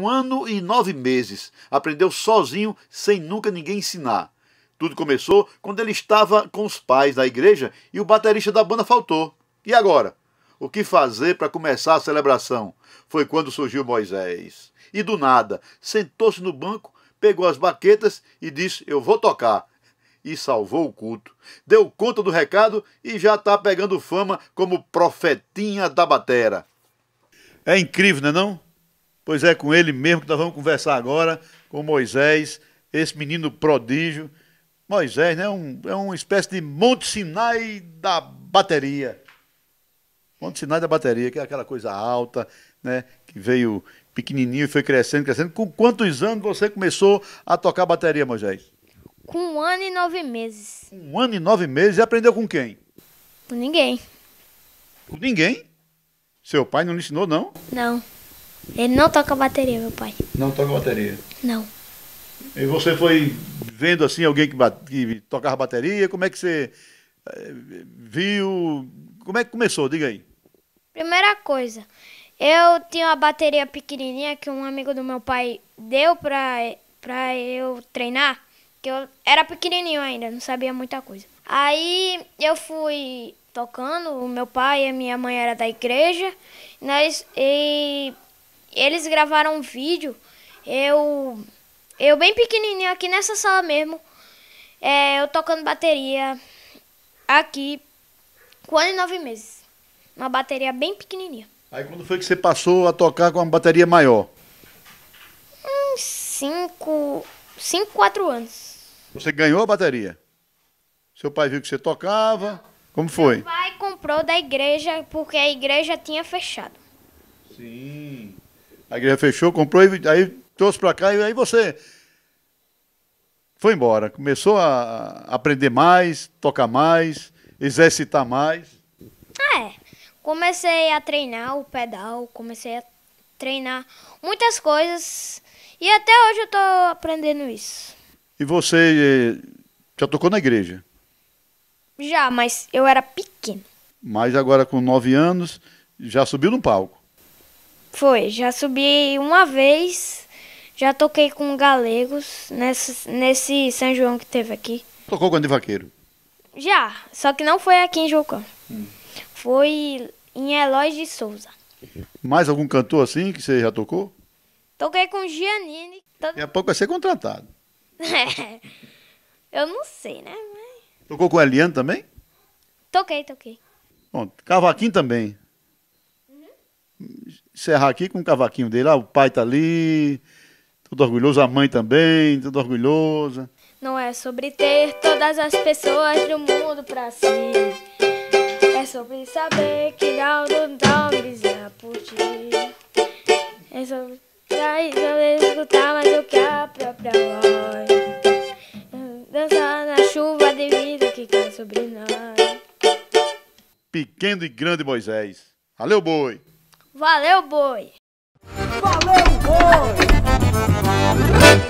Um ano e nove meses. Aprendeu sozinho, sem nunca ninguém ensinar. Tudo começou quando ele estava com os pais na igreja e o baterista da banda faltou. E agora? O que fazer para começar a celebração? Foi quando surgiu Moisés. E do nada, sentou-se no banco, pegou as baquetas e disse: Eu vou tocar. E salvou o culto. Deu conta do recado e já está pegando fama como profetinha da batera. É incrível, né, não é? Não? Pois é, com ele mesmo que nós vamos conversar agora, com Moisés, esse menino prodígio. Moisés né, um, é uma espécie de Monte Sinai da bateria. Monte Sinai da bateria, que é aquela coisa alta, né, que veio pequenininho e foi crescendo, crescendo. Com quantos anos você começou a tocar bateria, Moisés? Com um ano e nove meses. Um ano e nove meses e aprendeu com quem? Com ninguém. Com ninguém? Seu pai não lhe ensinou, não? Não. Ele não toca bateria, meu pai. Não toca bateria? Não. E você foi vendo assim alguém que, que tocava bateria? Como é que você eh, viu? Como é que começou? Diga aí. Primeira coisa, eu tinha uma bateria pequenininha que um amigo do meu pai deu pra, pra eu treinar, que eu era pequenininho ainda, não sabia muita coisa. Aí eu fui tocando, o meu pai e a minha mãe era da igreja, nós e eles gravaram um vídeo, eu eu bem pequenininho aqui nessa sala mesmo, é, eu tocando bateria aqui com ano e nove meses. Uma bateria bem pequenininha. Aí quando foi que você passou a tocar com uma bateria maior? Uns hum, cinco, cinco, quatro anos. Você ganhou a bateria? Seu pai viu que você tocava? Como foi? Meu pai comprou da igreja porque a igreja tinha fechado. Sim. A igreja fechou, comprou, e aí trouxe para cá, e aí você foi embora. Começou a aprender mais, tocar mais, exercitar mais. É, comecei a treinar o pedal, comecei a treinar muitas coisas e até hoje eu tô aprendendo isso. E você eh, já tocou na igreja? Já, mas eu era pequeno. Mas agora com nove anos já subiu no palco. Foi, já subi uma vez, já toquei com galegos nesse, nesse São João que teve aqui. Tocou quando de vaqueiro? Já, só que não foi aqui em Jocão. Hum. Foi em Eloy de Souza. Mais algum cantor assim que você já tocou? Toquei com Giannini. Todo... Daqui a pouco vai ser contratado. É. Eu não sei, né? Mas... Tocou com a Eliane também? Toquei, toquei. Bom, cavaquinho também. Uhum encerrar aqui com um cavaquinho dele. Ah, o pai tá ali, tudo orgulhoso, a mãe também, tudo orgulhosa. Não é sobre ter todas as pessoas do mundo pra si. É sobre saber que não dormes lá por ti. É sobre sair, escutar mais do que a própria voz. Dançar na chuva de vida que cai sobre nós. Pequeno e grande Moisés. Valeu, boi! Valeu, boi! Valeu, boi!